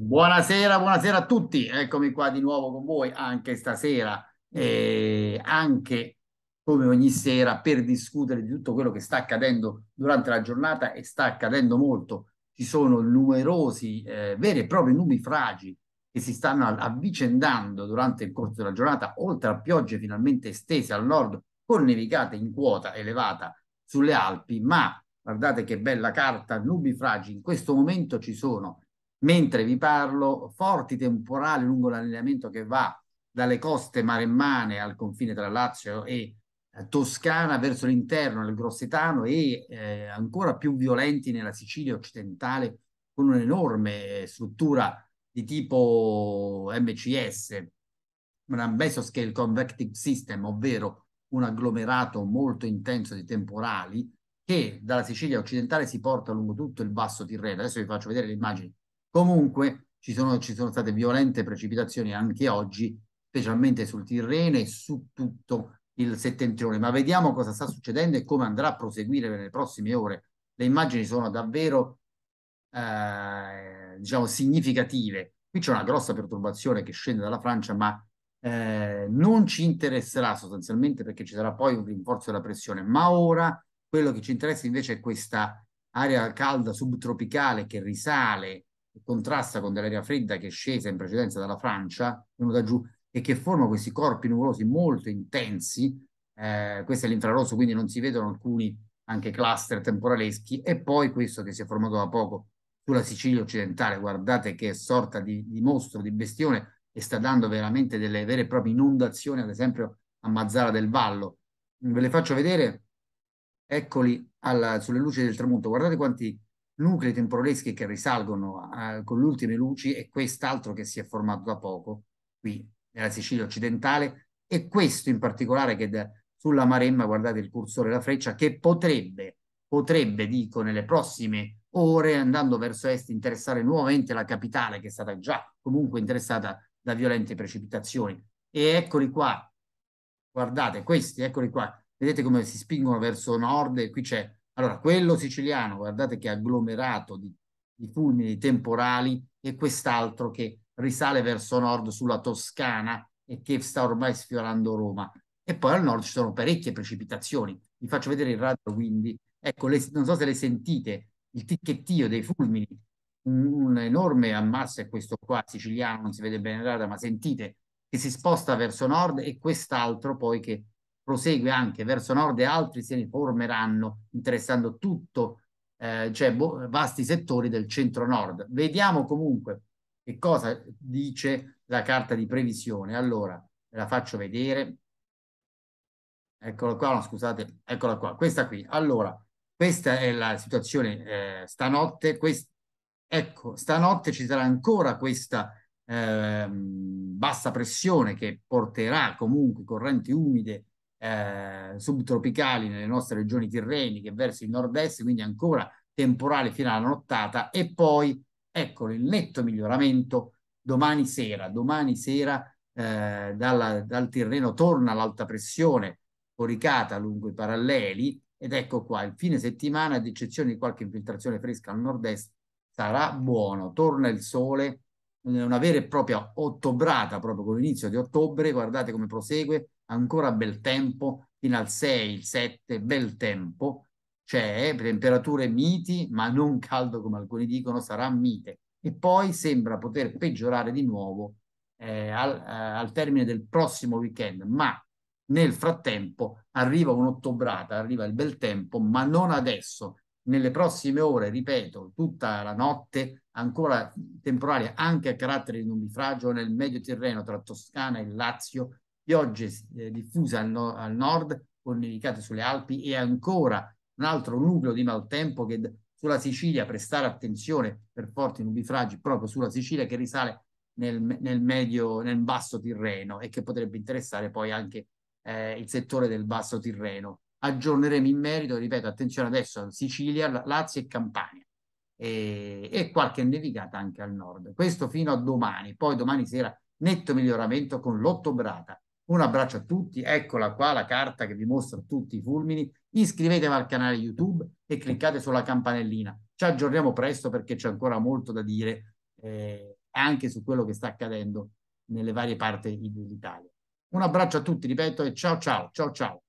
Buonasera, buonasera a tutti. Eccomi qua di nuovo con voi anche stasera e eh, anche come ogni sera per discutere di tutto quello che sta accadendo durante la giornata e sta accadendo molto. Ci sono numerosi eh, veri e propri nubifragi che si stanno avvicendando durante il corso della giornata, oltre a piogge finalmente estese al nord con nevicate in quota elevata sulle Alpi, ma guardate che bella carta nubifragi. In questo momento ci sono Mentre vi parlo, forti temporali lungo l'allineamento che va dalle coste maremmane al confine tra Lazio e eh, Toscana verso l'interno nel Grossetano e eh, ancora più violenti nella Sicilia occidentale con un'enorme struttura di tipo MCS, una mesoscale convective system, ovvero un agglomerato molto intenso di temporali che dalla Sicilia occidentale si porta lungo tutto il basso Tirreno. Adesso vi faccio vedere le immagini Comunque ci sono, ci sono state violente precipitazioni anche oggi, specialmente sul Tirreno e su tutto il settentrione. Ma vediamo cosa sta succedendo e come andrà a proseguire nelle prossime ore. Le immagini sono davvero, eh, diciamo, significative. Qui c'è una grossa perturbazione che scende dalla Francia, ma eh, non ci interesserà sostanzialmente perché ci sarà poi un rinforzo della pressione. Ma ora quello che ci interessa invece è questa area calda subtropicale che risale contrasta con dell'aria fredda che è scesa in precedenza dalla Francia, venuta giù, e che forma questi corpi nuvolosi molto intensi. Eh, questo è l'infrarosso, quindi non si vedono alcuni anche cluster temporaleschi. E poi questo che si è formato da poco sulla Sicilia occidentale, guardate che sorta di, di mostro, di bestione, e sta dando veramente delle vere e proprie inondazioni, ad esempio a Mazzara del Vallo. Ve le faccio vedere, eccoli alla, sulle luci del tramonto, guardate quanti nuclei temporaleschi che risalgono a, con le ultime luci e quest'altro che si è formato da poco qui nella Sicilia occidentale e questo in particolare che da, sulla Maremma, guardate il cursore la freccia, che potrebbe, potrebbe, dico, nelle prossime ore, andando verso est, interessare nuovamente la capitale, che è stata già comunque interessata da violente precipitazioni. E eccoli qua, guardate questi, eccoli qua, vedete come si spingono verso nord, e qui c'è allora, quello siciliano, guardate che agglomerato di, di fulmini temporali e quest'altro che risale verso nord sulla Toscana e che sta ormai sfiorando Roma. E poi al nord ci sono parecchie precipitazioni. Vi faccio vedere il radar quindi. Ecco, le, non so se le sentite, il ticchettio dei fulmini, un, un enorme ammasso è questo qua, siciliano, non si vede bene il radar, ma sentite che si sposta verso nord e quest'altro poi che prosegue anche verso nord e altri se ne formeranno interessando tutto, eh, cioè boh, vasti settori del centro-nord. Vediamo comunque che cosa dice la carta di previsione. Allora, ve la faccio vedere. Eccola qua, no, scusate, eccola qua, questa qui. Allora, questa è la situazione eh, stanotte. Quest ecco, stanotte ci sarà ancora questa eh, bassa pressione che porterà comunque correnti umide eh, subtropicali nelle nostre regioni tirreniche verso il nord-est, quindi ancora temporale fino alla nottata e poi eccolo il netto miglioramento domani sera, domani sera eh, dalla, dal Tirreno torna l'alta pressione coricata lungo i paralleli ed ecco qua il fine settimana ad eccezione di qualche infiltrazione fresca al nord-est sarà buono, torna il sole eh, una vera e propria ottobrata proprio con l'inizio di ottobre, guardate come prosegue ancora bel tempo, fino al 6, il 7, bel tempo, cioè temperature miti, ma non caldo come alcuni dicono, sarà mite. E poi sembra poter peggiorare di nuovo eh, al, eh, al termine del prossimo weekend, ma nel frattempo arriva un'ottobrata, arriva il bel tempo, ma non adesso. Nelle prossime ore, ripeto, tutta la notte, ancora temporali anche a carattere di nubifragio nel medio terreno tra Toscana e Lazio, piogge eh, diffuse al, no al nord con nevicate sulle Alpi e ancora un altro nucleo di maltempo che sulla Sicilia, prestare attenzione per forti nubifragi proprio sulla Sicilia che risale nel, nel, medio, nel basso Tirreno e che potrebbe interessare poi anche eh, il settore del basso Tirreno. Aggiorneremo in merito, ripeto, attenzione adesso a Sicilia, Lazio e Campania e, e qualche nevicata anche al nord. Questo fino a domani, poi domani sera netto miglioramento con l'Ottobrata un abbraccio a tutti, eccola qua la carta che vi mostra tutti i fulmini. Iscrivetevi al canale YouTube e cliccate sulla campanellina. Ci aggiorniamo presto perché c'è ancora molto da dire eh, anche su quello che sta accadendo nelle varie parti d'Italia. Un abbraccio a tutti, ripeto, e ciao ciao, ciao ciao.